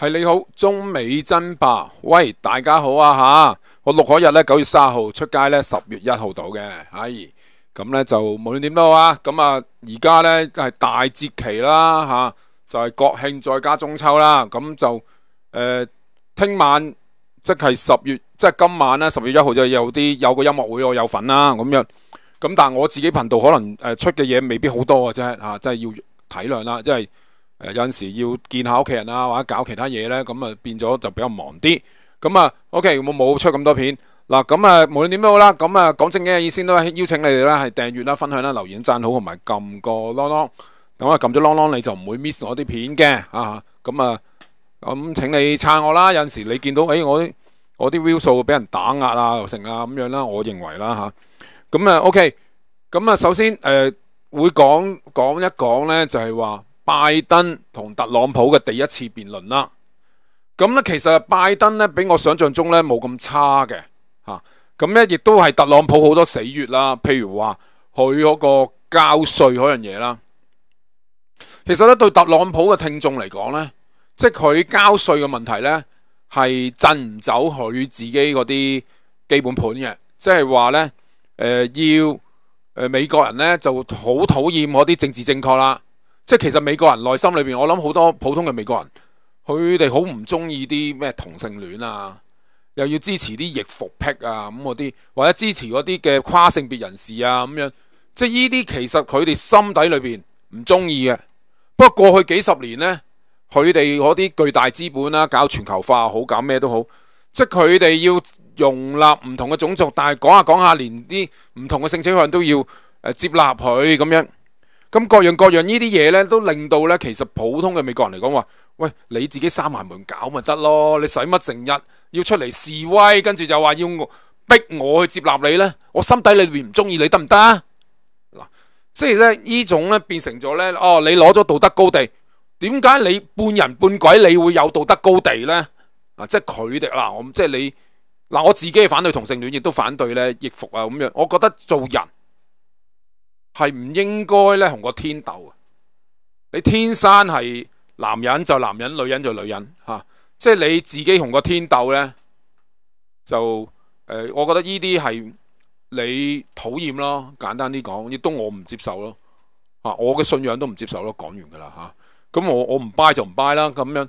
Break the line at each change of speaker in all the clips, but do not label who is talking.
系你好，中美争霸。喂，大家好啊吓，我六日咧九月三号出街咧，十月一号到嘅。系咁咧就无论点都好啊。咁啊而家咧系大节期啦吓，就系国庆再加中秋啦。咁就诶听晚即系十月，即系今晚咧十月一号就有啲有个音乐会我有份啦咁样。咁但系我自己频道可能诶出嘅嘢未必好多嘅啫吓，即系要体谅啦，即系。有阵时要见下屋企人啊，或者搞其他嘢咧，咁啊变咗就比较忙啲。咁啊，OK，我冇出咁多片嗱。咁啊，无论点都好啦。咁啊，讲正经嘅意思都邀请你哋啦，系订阅啦、分享啦、留言赞好同埋揿个啷啷。咁啊，揿咗啷啷你就唔会 miss 我啲片嘅啊。咁啊，咁请你撑我啦。有阵时你见到诶，我啲我啲 view 数俾人打压啊，成啊咁样啦，我认为啦吓。咁啊，OK，咁啊，首先诶会讲讲一讲咧，就系话。拜登同特朗普嘅第一次辩论啦，咁咧其实拜登咧比我想象中咧冇咁差嘅吓，咁咧亦都系特朗普好多死穴啦，譬如话佢嗰个交税嗰样嘢啦，其实咧对特朗普嘅听众嚟讲咧，即系佢交税嘅问题咧系震唔走佢自己嗰啲基本盘嘅，即系话咧诶要诶美国人咧就好讨厌嗰啲政治正确啦。即係其實美國人內心裏边，我諗好多普通嘅美國人，佢哋好唔中意啲咩同性戀啊，又要支持啲逆服癖啊咁嗰啲，或者支持嗰啲嘅跨性別人士啊咁樣。即係呢啲其實佢哋心底裏边唔中意嘅。不過過去幾十年呢，佢哋嗰啲巨大資本啦，搞全球化好，搞咩都好，即係佢哋要容納唔同嘅種族，但係講下講下，連啲唔同嘅性取向都要诶接納佢咁樣。咁各樣各樣呢啲嘢呢，都令到呢，其實普通嘅美國人嚟講話，喂你自己闩埋門搞咪得咯，你使乜成日要出嚟示威，跟住就話要逼我去接納你呢？我心底裏面唔中意你得唔得嗱，即以呢種呢，變成咗呢，哦，你攞咗道德高地，點解你半人半鬼你會有道德高地呢？啊，即係佢哋嗱，我即係你嗱，我自己反對同性戀，亦都反對呢，逆服啊咁樣，我覺得做人。系唔应该咧同个天斗啊！你天生系男人就男人，女人就女人吓，即系你自己同个天斗咧就诶，我觉得呢啲系你讨厌咯，简单啲讲亦都我唔接受咯吓，我嘅信仰都唔接受咯。讲完噶啦吓，咁我我唔拜就唔拜啦咁样。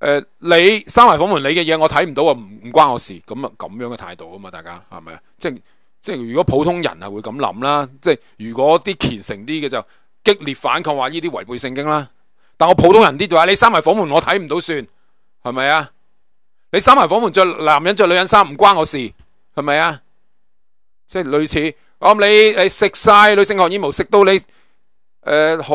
诶，你三围房门你嘅嘢我睇唔到啊，唔唔关我事，咁啊咁样嘅态度啊嘛，大家系咪啊？即系。即系如果普通人系会咁谂啦，即系如果啲虔诚啲嘅就激烈反抗话呢啲违背圣经啦。但我普通人啲就话你闩埋房门，我睇唔到算系咪啊？你三埋房门着男人着女人衫唔关我事系咪啊？即系类似我唔你食晒女性荷衣蒙，食到你诶好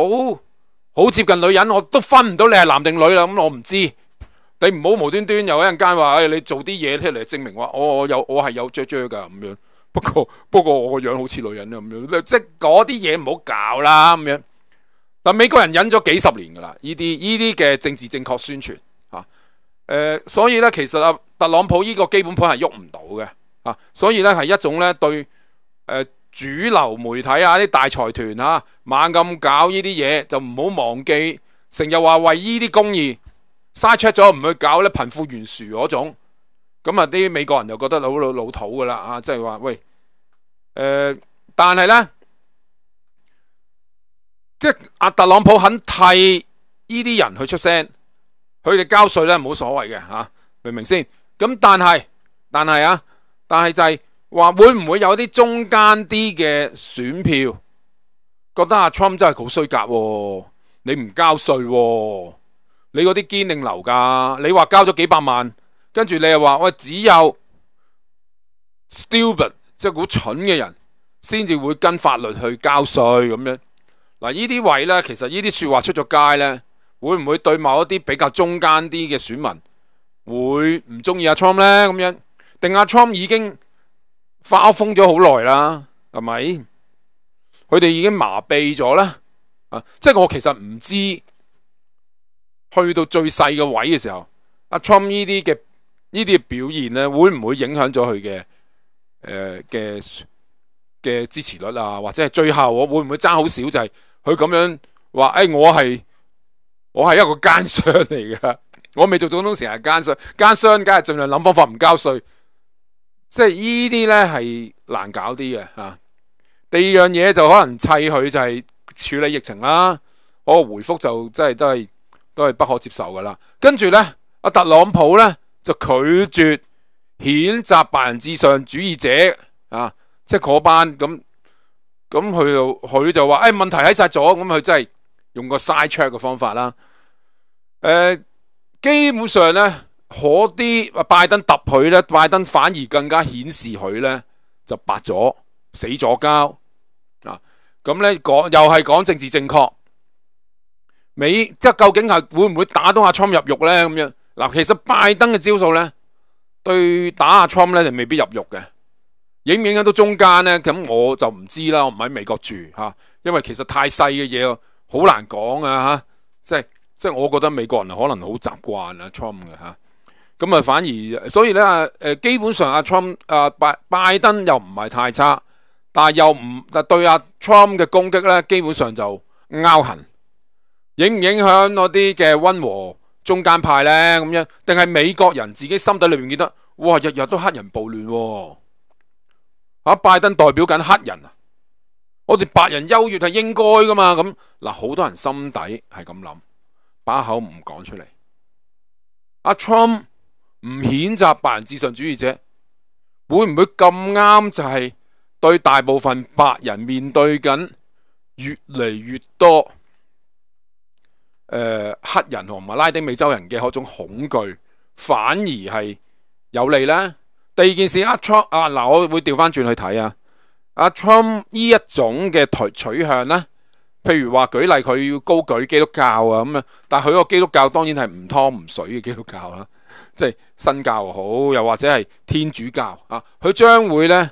好接近女人，我都分唔到你系男定女啦。咁我唔知你唔好无端端又一阵间话诶你做啲嘢出嚟证明话我我有我系有着着噶咁样。不過不过我個樣好似女人咁樣，即系嗰啲嘢唔好搞啦咁樣。但美國人忍咗幾十年㗎啦，呢啲呢啲嘅政治正確宣傳啊誒，所以咧其實啊，特朗普呢個基本盤係喐唔到嘅啊，所以咧係一種咧對誒主流媒體啊啲大財團啊猛咁搞呢啲嘢，就唔好忘記成日話為呢啲公義，嘥 check 咗唔去搞咧貧富懸殊嗰種。咁啊！啲美國人就覺得好老老土噶啦啊，即系話喂，誒，但系咧，即係阿特朗普肯替依啲人去出聲，佢哋交税咧冇所謂嘅嚇，明唔明先？咁但系但系啊，但系就係話會唔會有啲中間啲嘅選票覺得阿 Trump 真係好衰格？你唔交税，你嗰啲堅定留噶？你話交咗幾百萬？跟住你又话喂，只有 stupid 即系好蠢嘅人，先至会跟法律去交税咁样。嗱，呢啲位咧，其实呢啲说话出咗街咧，会唔会对某一啲比较中间啲嘅选民会唔中意阿 Trump 咧？咁样定阿 Trump 已经发疯咗好耐啦，系咪？佢哋已经麻痹咗啦。啊，即系我其实唔知去到最细嘅位嘅时候，阿 Trump 呢啲嘅。呢啲表現咧，會唔會影響咗佢嘅诶嘅嘅支持率啊？或者係最後我會唔會爭好少？就係佢咁樣話：，誒，我係我系一個奸商嚟噶。我未做總統時係奸商，奸商梗係尽量諗方法唔交税，即係呢啲咧係難搞啲嘅吓。第二樣嘢就可能砌佢就係處理疫情啦。我個回覆就真係都係都系不可接受噶啦。跟住咧，阿特朗普咧。就拒绝谴责白人至上主义者啊！即系嗰班咁咁佢就佢就話：，誒问题喺晒咗，咁佢真系用个 s i 個 e check 嘅方法啦。誒，基本上咧，嗰啲拜登揼佢咧，拜登反而更加显示佢咧就白咗死咗交啊！咁咧讲又系讲政治正确，美即系究竟系会唔会打到阿沖入狱咧？咁样？嗱，其實拜登嘅招數咧，對打阿 Trump 咧就未必入狱嘅，影唔影响到中間咧？咁我就唔知啦，我唔喺美國住吓，因為其實太細嘅嘢好難講啊吓，即係即系我覺得美國人可能好習慣阿 Trump 嘅吓，咁啊反而所以咧诶，基本上阿 Trump 啊拜拜登又唔係太差，但係又唔但對阿 Trump 嘅攻擊咧，基本上就拗痕，影唔影響嗰啲嘅温和？中間派咧咁样，定係美國人自己心底裏面覺得，哇日日都黑人暴亂啊拜登代表緊黑人啊，我哋白人優越係應該噶嘛咁，嗱好多人心底係咁諗，把口唔講出嚟。阿 Trump 唔譴責白人至上主義者，會唔會咁啱就係對大部分白人面對緊越嚟越多？黑人同埋拉丁美洲人嘅嗰种恐惧，反而系有利呢。第二件事阿 Trump 啊，嗱我会调翻转去睇啊，阿 Trump 呢一种嘅取取向咧，譬如话举例佢要高举基督教啊咁啊，但系佢个基督教当然系唔汤唔水嘅基督教啦，即系新教又好，又或者系天主教啊，佢将会咧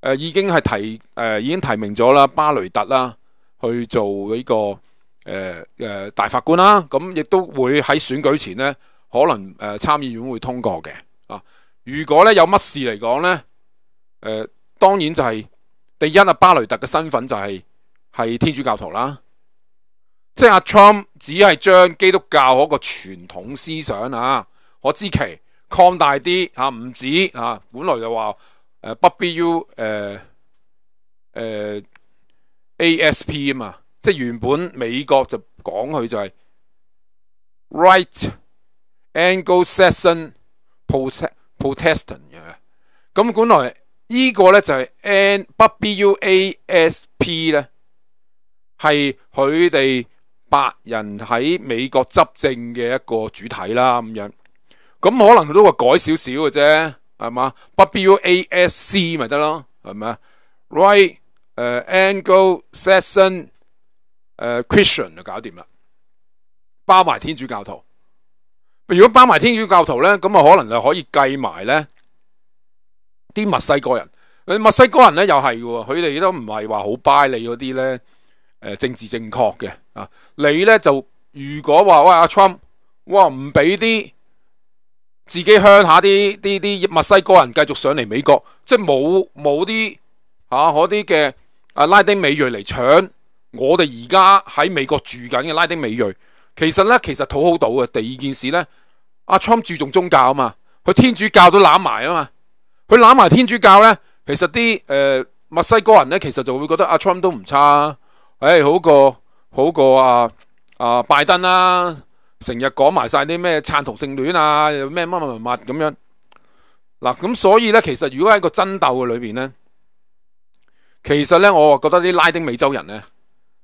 诶已经系提诶已经提名咗啦巴雷特啦去做呢个。诶、誒大法官啦，咁亦都会喺选举前咧，可能誒參议院会通过嘅啊。如果咧有乜事嚟講咧，誒当然就係第一啊，巴雷特嘅身份就係系天主教徒啦。即系阿 Trump 只系将基督教嗰個傳統思想啊，可知其扩大啲啊，唔止啊，本来就话诶 B B U 誒誒 A S P 啊嘛。即系原本美国就讲佢就系 right angle session protestant 嘅咁本来呢个咧就系 n w b u a s p 咧系佢哋白人喺美国执政嘅一个主体啦，咁样咁可能佢都话改少少嘅啫，系嘛 w b u a s c 咪得咯，系啊 right 诶 angle session。诶，Christian 就搞掂啦，包埋天主教徒。如果包埋天主教徒咧，咁啊可能就可以计埋咧啲墨西哥人。墨西哥人咧又系嘅，佢哋都唔系话好 buy 你嗰啲咧。诶，政治正确嘅啊，你咧就如果话喂阿 Trump，哇唔俾啲自己乡下啲啲啲墨西哥人继续上嚟美国，即系冇冇啲吓嗰啲嘅啊拉丁美裔嚟抢。我哋而家喺美國住緊嘅拉丁美裔，其實呢，其實討好到嘅。第二件事呢，阿 Trump 注重宗教啊嘛，佢天主教都攬埋啊嘛，佢攬埋天主教呢，其實啲誒墨西哥人呢，其實就會覺得阿 Trump 都唔差啊，好過好過啊啊拜登啦，成日講埋晒啲咩撐同性戀啊，咩乜乜乜咁樣。嗱咁所以呢，其實如果喺個爭鬥嘅裏邊呢，其實呢，我覺得啲拉丁美洲人呢。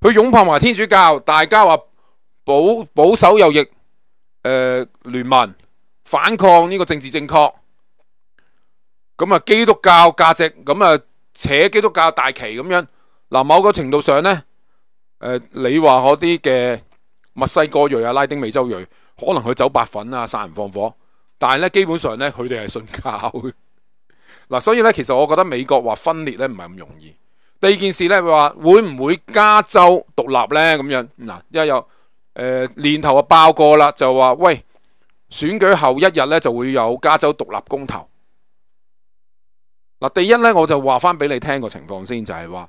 佢擁抱埋天主教，大家話保保守右翼、誒聯盟反抗呢個政治正確，咁啊基督教價值，咁啊扯基督教大旗咁樣。嗱，某個程度上咧，誒你話嗰啲嘅墨西哥裔啊、拉丁美洲裔，可能佢走白粉啊、殺人放火，但係咧基本上咧，佢哋係信教嘅。嗱，所以咧，其實我覺得美國話分裂咧唔係咁容易。第件事咧，话会唔会加州独立呢？咁样嗱，因为有诶年头啊爆过啦，就话喂选举后一日咧就会有加州独立公投。嗱，第一咧我就话翻俾你听个情况先，就系话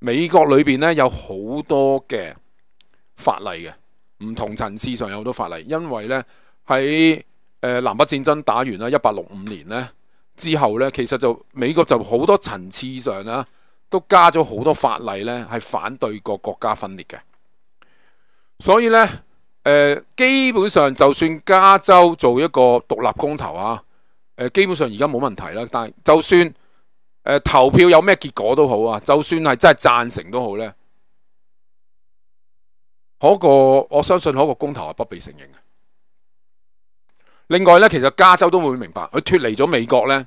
美国里边咧有好多嘅法例嘅，唔同层次上有好多法例，因为咧喺诶南北战争打完啦，一八六五年咧之后咧，其实就美国就好多层次上啦。都加咗好多法例呢係反對個國家分裂嘅。所以呢、基本上就算加州做一個獨立公投啊，基本上而家冇問題啦。但就算投票有咩結果都好啊，就算係真係贊成都好呢。嗰個我相信嗰個公投係不被承認嘅。另外呢，其實加州都會明白，佢脱離咗美國呢。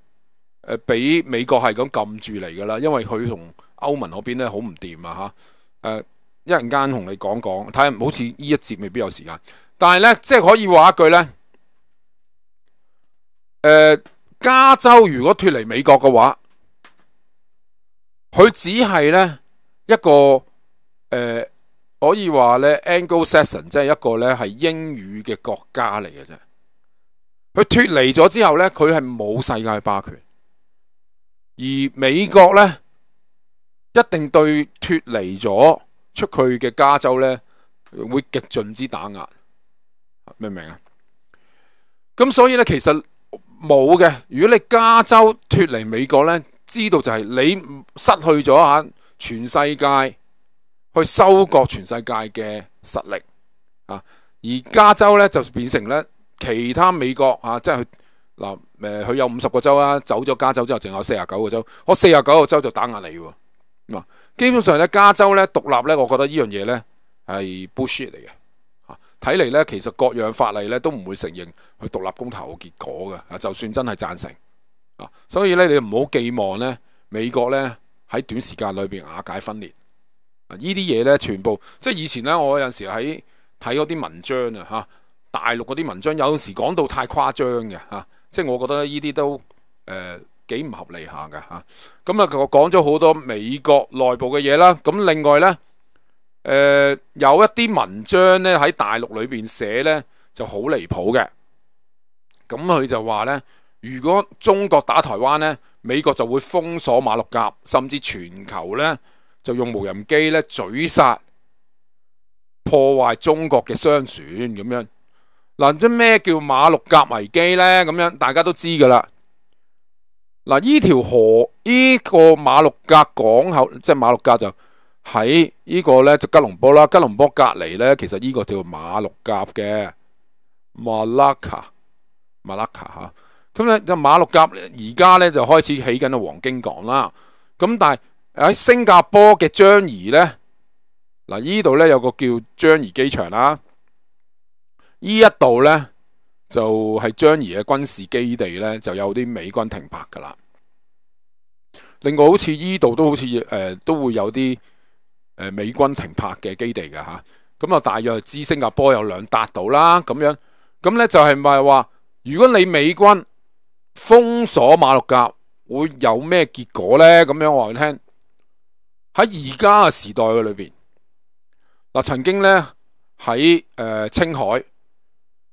誒，俾美國係咁撳住嚟㗎啦，因為佢同歐盟嗰邊咧好唔掂啊！嚇誒，一陣間同你講講睇下，唔好似呢一節未必有時間。但係咧，即係可以話一句咧，誒加州如果脱離美國嘅話，佢只係咧一個誒可以話咧 Anglo-Saxon，即係一個咧係英語嘅國家嚟嘅啫。佢脱離咗之後咧，佢係冇世界霸權。而美國呢，一定對脱離咗出去嘅加州呢，會极尽之打壓，明唔明啊？咁所以呢，其實冇嘅。如果你加州脱離美國呢，知道就係你失去咗吓全世界去收割全世界嘅實力啊。而加州呢，就變成呢其他美國啊，即係嗱。誒佢有五十個州啦，走咗加州之後，淨有四廿九個州。我四廿九個州就打壓你喎。基本上咧，加州咧獨立咧，我覺得呢樣嘢咧係 bullshit 嚟嘅。睇嚟咧，其實各樣法例咧都唔會承認佢獨立公投嘅結果嘅。啊，就算真係贊成啊，所以咧你唔好寄望咧美國咧喺短時間裏邊瓦解分裂。啊，呢啲嘢咧全部即係以前咧我有陣時喺睇嗰啲文章啊嚇，大陸嗰啲文章有時講到太誇張嘅嚇。即係我覺得呢啲都誒幾唔合理下㗎嚇，咁啊講咗好多美國內部嘅嘢啦，咁另外呢，誒有一啲文章呢喺大陸裏邊寫呢就好離譜嘅，咁佢就話呢，如果中國打台灣呢，美國就會封鎖馬六甲，甚至全球呢就用無人機呢，嘴殺破壞中國嘅商船咁樣。嗱，即咩叫馬六甲危機咧？咁樣大家都知噶啦。嗱，呢條河，呢個馬六甲港口，即馬六甲就喺呢個咧，就吉隆坡啦。吉隆坡隔離咧，其實呢個叫馬六甲嘅 Malacca，Malacca 嚇。咁咧，就馬六甲而家咧就開始起緊个黃金港啦。咁但係喺新加坡嘅樟宜咧，嗱依度咧有個叫樟宜機場啦。呢一度呢，就系张仪嘅军事基地呢，就有啲美军停泊噶啦。另外好似依度都好似诶都会有啲诶美军停泊嘅基地嘅吓。咁啊，大约知新加坡有两笪度啦，咁样咁呢，就系咪话，如果你美军封锁马六甲会有咩结果呢？咁样我哋听喺而家嘅时代里边，嗱曾经呢，喺诶青海。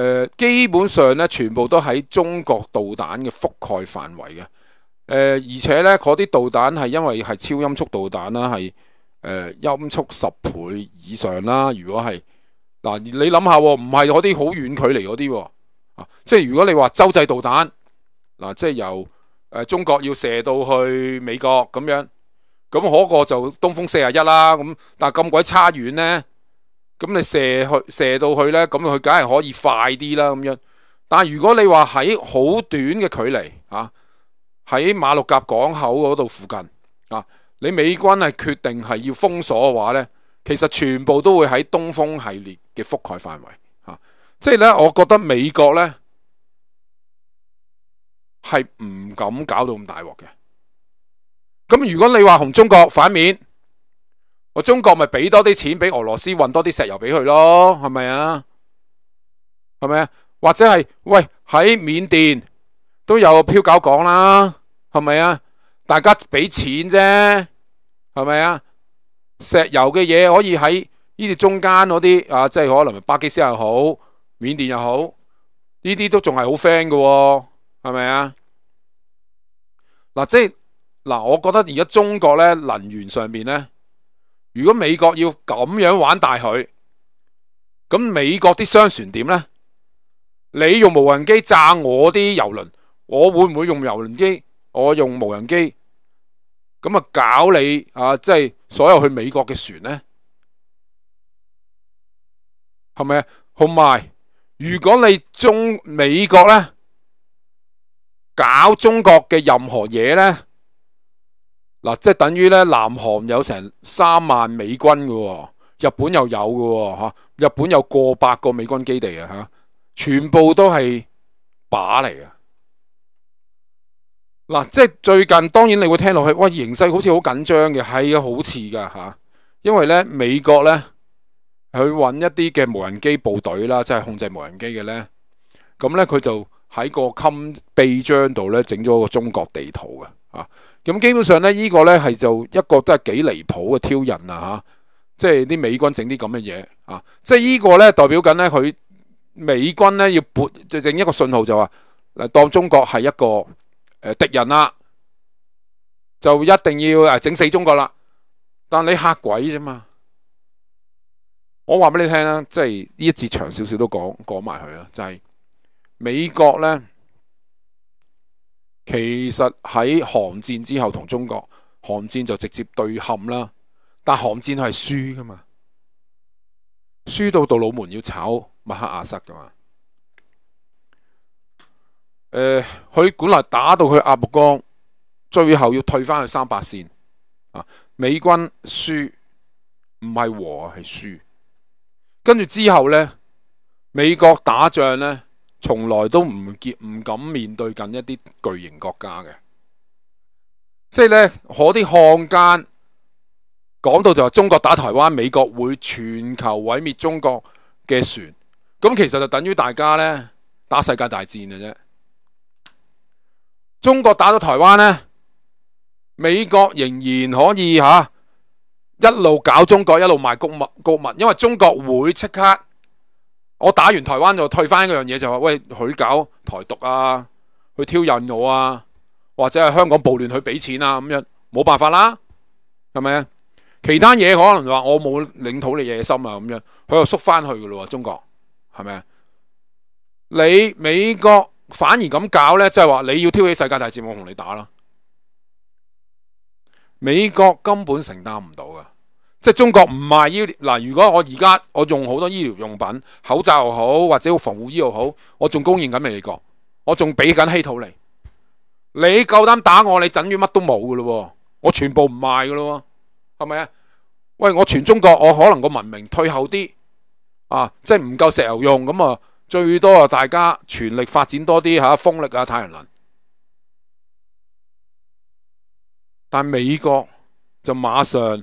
诶，基本上咧，全部都喺中国导弹嘅覆盖范围嘅。而且咧，嗰啲导弹系因为系超音速导弹啦，系诶音速十倍以上啦。如果系嗱，你谂下，唔系嗰啲好远距离嗰啲，啊，即系如果你话洲际导弹，嗱，即系由诶中国要射到去美国咁样，咁嗰个就东风四廿一啦。咁但系咁鬼差远呢。咁你射去射到去呢，咁佢梗系可以快啲啦咁样。但系如果你话喺好短嘅距离啊，喺马六甲港口嗰度附近啊，你美军系决定系要封锁嘅话呢，其实全部都会喺东风系列嘅覆盖范围啊。即系呢，我觉得美国呢系唔敢搞到咁大镬嘅。咁如果你话同中国反面。中国咪俾多啲钱俾俄罗斯，运多啲石油俾佢咯，系咪啊？系咪啊？或者系喂喺缅甸都有飘狗讲啦，系咪啊？大家俾钱啫，系咪啊？石油嘅嘢可以喺呢啲中间嗰啲啊，即系可能巴基斯坦又好，缅甸又好，呢啲都仲系好 friend 嘅，系咪啊？嗱，即系嗱，我觉得而家中国咧能源上边咧。如果美国要咁样玩大佢，咁美国啲商船点呢？你用无人机炸我啲游轮，我会唔会用游轮机？我用无人机，咁啊搞你啊，即系所有去美国嘅船呢？系咪啊？同埋，如果你中美国呢，搞中国嘅任何嘢呢？嗱，即系等于咧，南韩有成三万美军嘅，日本又有嘅，吓，日本有过百个美军基地啊，吓，全部都系把嚟嘅。嗱，即系最近，当然你会听落去，喂，形势好似好紧张嘅，系好似噶吓，因为咧，美国咧，佢揾一啲嘅无人机部队啦，即系控制无人机嘅咧，咁咧佢就喺个襟臂章度咧整咗个中国地图嘅，啊。咁基本上咧，呢个咧系就一个都系几离谱嘅挑釁啊！吓，即系啲美軍整啲咁嘅嘢啊，即系呢個咧代表緊咧佢美軍咧要撥整一個信號就話嗱，當中國係一個誒敵人啦，就一定要诶整死中國啦。但你嚇鬼啫嘛，我話俾你聽啦，即係呢一節长少少都講讲埋佢啦，就係美國咧。其實喺寒戰之後同中國，寒戰就直接對冚啦。但寒戰係輸噶嘛，輸到到老門要炒麦黑亞瑟噶嘛。佢本來打到佢鸭绿江，最後要退翻去三八線啊。美軍輸唔係和係輸，跟住之後呢，美國打仗呢。从来都唔结唔敢面对紧一啲巨型国家嘅，即系呢，嗰啲汉奸讲到就话中国打台湾，美国会全球毁灭中国嘅船，咁其实就等于大家呢打世界大战嘅啫！中国打咗台湾呢，美国仍然可以吓一路搞中国，一路卖谷物谷物，因为中国会即刻。我打完台灣就退翻嗰樣嘢，就話喂佢搞台獨啊，去挑引我啊，或者係香港暴亂去俾錢啊咁樣，冇辦法啦，系咪啊？其他嘢可能話我冇領土你野心啊咁樣，佢又縮翻去噶咯喎，中國係咪啊？你美國反而咁搞呢，即係話你要挑起世界大战，我同你打啦，美國根本承擔唔到噶。即系中国唔卖医嗱，如果我而家我用好多医疗用品，口罩又好或者防护衣又好，我仲供应紧美国，我仲俾紧稀土嚟。你够胆打我，你等于乜都冇噶咯，我全部唔卖噶咯，系咪啊？喂，我全中国我可能个文明退后啲啊，即系唔够石油用咁啊，最多啊大家全力发展多啲吓风力啊太阳能。但美国就马上。